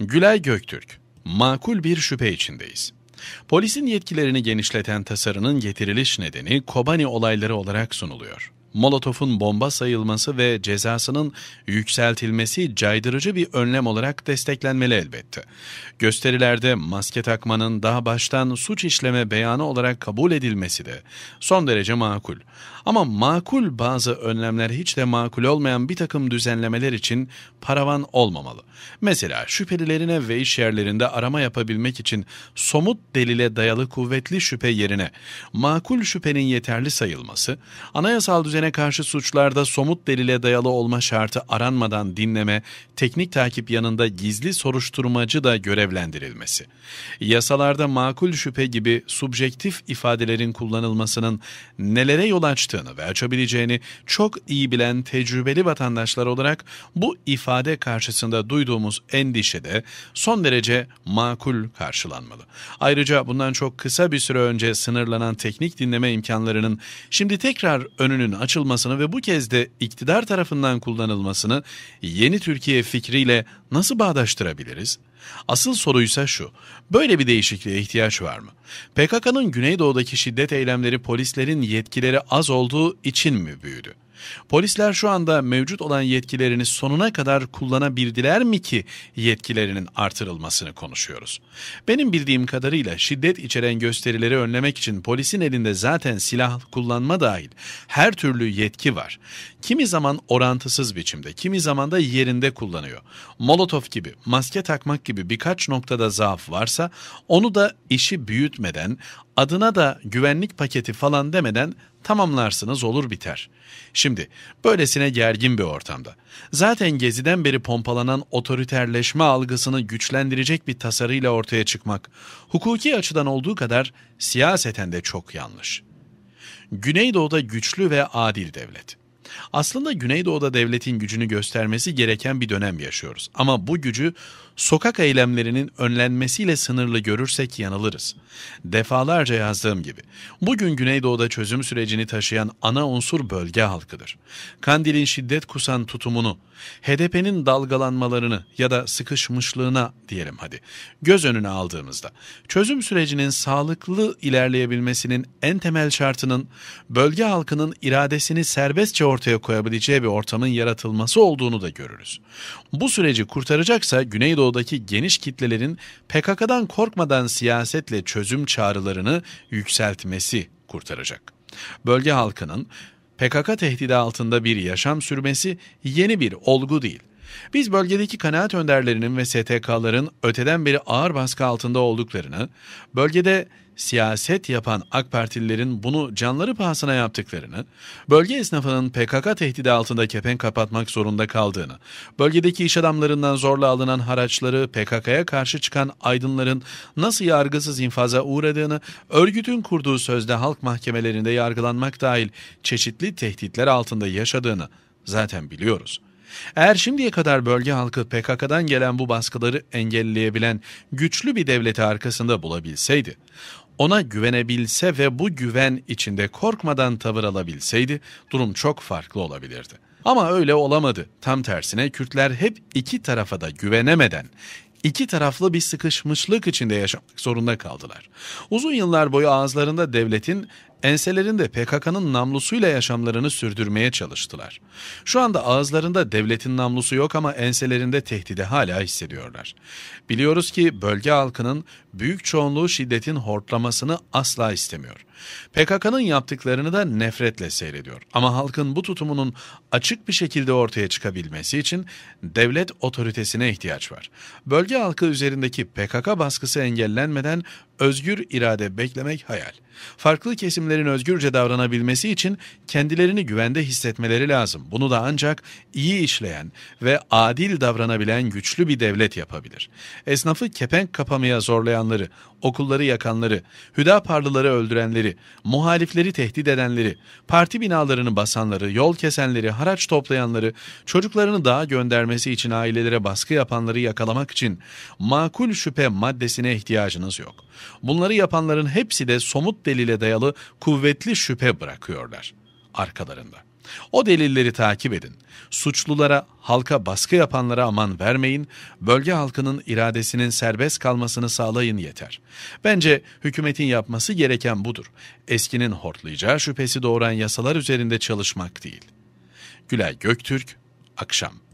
Gülay Göktürk, makul bir şüphe içindeyiz. Polisin yetkilerini genişleten tasarının getiriliş nedeni Kobani olayları olarak sunuluyor. Molotov'un bomba sayılması ve cezasının yükseltilmesi caydırıcı bir önlem olarak desteklenmeli elbette. Gösterilerde maske takmanın daha baştan suç işleme beyanı olarak kabul edilmesi de son derece makul. Ama makul bazı önlemler hiç de makul olmayan bir takım düzenlemeler için paravan olmamalı. Mesela şüphelilerine ve iş yerlerinde arama yapabilmek için somut delile dayalı kuvvetli şüphe yerine makul şüphenin yeterli sayılması, anayasal düzene Öğretmene karşı suçlarda somut delile dayalı olma şartı aranmadan dinleme, teknik takip yanında gizli soruşturmacı da görevlendirilmesi. Yasalarda makul şüphe gibi subjektif ifadelerin kullanılmasının nelere yol açtığını ve açabileceğini çok iyi bilen tecrübeli vatandaşlar olarak bu ifade karşısında duyduğumuz endişe de son derece makul karşılanmalı. Ayrıca bundan çok kısa bir süre önce sınırlanan teknik dinleme imkanlarının şimdi tekrar önünün açılması tartışılmasını ve bu kez de iktidar tarafından kullanılmasını yeni Türkiye fikriyle nasıl bağdaştırabiliriz? Asıl soruysa şu, böyle bir değişikliğe ihtiyaç var mı? PKK'nın Güneydoğu'daki şiddet eylemleri polislerin yetkileri az olduğu için mi büyüdü? Polisler şu anda mevcut olan yetkilerini sonuna kadar kullanabildiler mi ki yetkilerinin artırılmasını konuşuyoruz. Benim bildiğim kadarıyla şiddet içeren gösterileri önlemek için polisin elinde zaten silah kullanma dahil her türlü yetki var. Kimi zaman orantısız biçimde, kimi zaman da yerinde kullanıyor. Molotof gibi, maske takmak gibi birkaç noktada zaaf varsa onu da işi büyütmeden, adına da güvenlik paketi falan demeden tamamlarsınız olur biter. Şimdi böylesine gergin bir ortamda. Zaten geziden beri pompalanan otoriterleşme algısını güçlendirecek bir tasarıyla ortaya çıkmak hukuki açıdan olduğu kadar siyaseten de çok yanlış. Güneydoğu'da güçlü ve adil devlet. Aslında Güneydoğu'da devletin gücünü göstermesi gereken bir dönem yaşıyoruz. Ama bu gücü sokak eylemlerinin önlenmesiyle sınırlı görürsek yanılırız. Defalarca yazdığım gibi bugün Güneydoğu'da çözüm sürecini taşıyan ana unsur bölge halkıdır. Kandil'in şiddet kusan tutumunu, HDP'nin dalgalanmalarını ya da sıkışmışlığına diyelim hadi göz önüne aldığımızda çözüm sürecinin sağlıklı ilerleyebilmesinin en temel şartının bölge halkının iradesini serbestçe ortaya ortaya koyabileceği bir ortamın yaratılması olduğunu da görürüz. Bu süreci kurtaracaksa Güneydoğu'daki geniş kitlelerin PKK'dan korkmadan siyasetle çözüm çağrılarını yükseltmesi kurtaracak. Bölge halkının PKK tehdidi altında bir yaşam sürmesi yeni bir olgu değil. Biz bölgedeki kanaat önderlerinin ve STK'ların öteden beri ağır baskı altında olduklarını, bölgede siyaset yapan AK Partililerin bunu canları pahasına yaptıklarını, bölge esnafının PKK tehdidi altında kepenk kapatmak zorunda kaldığını, bölgedeki iş adamlarından zorla alınan haraçları PKK'ya karşı çıkan aydınların nasıl yargısız infaza uğradığını, örgütün kurduğu sözde halk mahkemelerinde yargılanmak dahil çeşitli tehditler altında yaşadığını zaten biliyoruz. Eğer şimdiye kadar bölge halkı PKK'dan gelen bu baskıları engelleyebilen güçlü bir devleti arkasında bulabilseydi, ona güvenebilse ve bu güven içinde korkmadan tavır alabilseydi durum çok farklı olabilirdi. Ama öyle olamadı. Tam tersine Kürtler hep iki tarafa da güvenemeden iki taraflı bir sıkışmışlık içinde yaşamak zorunda kaldılar. Uzun yıllar boyu ağızlarında devletin enselerinde PKK'nın namlusuyla yaşamlarını sürdürmeye çalıştılar. Şu anda ağızlarında devletin namlusu yok ama enselerinde tehdidi hala hissediyorlar. Biliyoruz ki bölge halkının büyük çoğunluğu şiddetin hortlamasını asla istemiyor. PKK'nın yaptıklarını da nefretle seyrediyor. Ama halkın bu tutumunun açık bir şekilde ortaya çıkabilmesi için devlet otoritesine ihtiyaç var. Bölge halkı üzerindeki PKK baskısı engellenmeden özgür irade beklemek hayal. Farklı kesimlerin özgürce davranabilmesi için kendilerini güvende hissetmeleri lazım. Bunu da ancak iyi işleyen ve adil davranabilen güçlü bir devlet yapabilir. Esnafı kepenk kapamaya zorlayanları, okulları yakanları, Hüdaparlıları öldürenleri, muhalifleri tehdit edenleri, parti binalarını basanları, yol kesenleri, haraç toplayanları, çocuklarını dağa göndermesi için ailelere baskı yapanları yakalamak için makul şüphe maddesine ihtiyacınız yok. Bunları yapanların hepsi de somut delile dayalı kuvvetli şüphe bırakıyorlar arkalarında. O delilleri takip edin. Suçlulara, halka baskı yapanlara aman vermeyin, bölge halkının iradesinin serbest kalmasını sağlayın yeter. Bence hükümetin yapması gereken budur. Eskinin hortlayacağı şüphesi doğuran yasalar üzerinde çalışmak değil. Gülay Göktürk, Akşam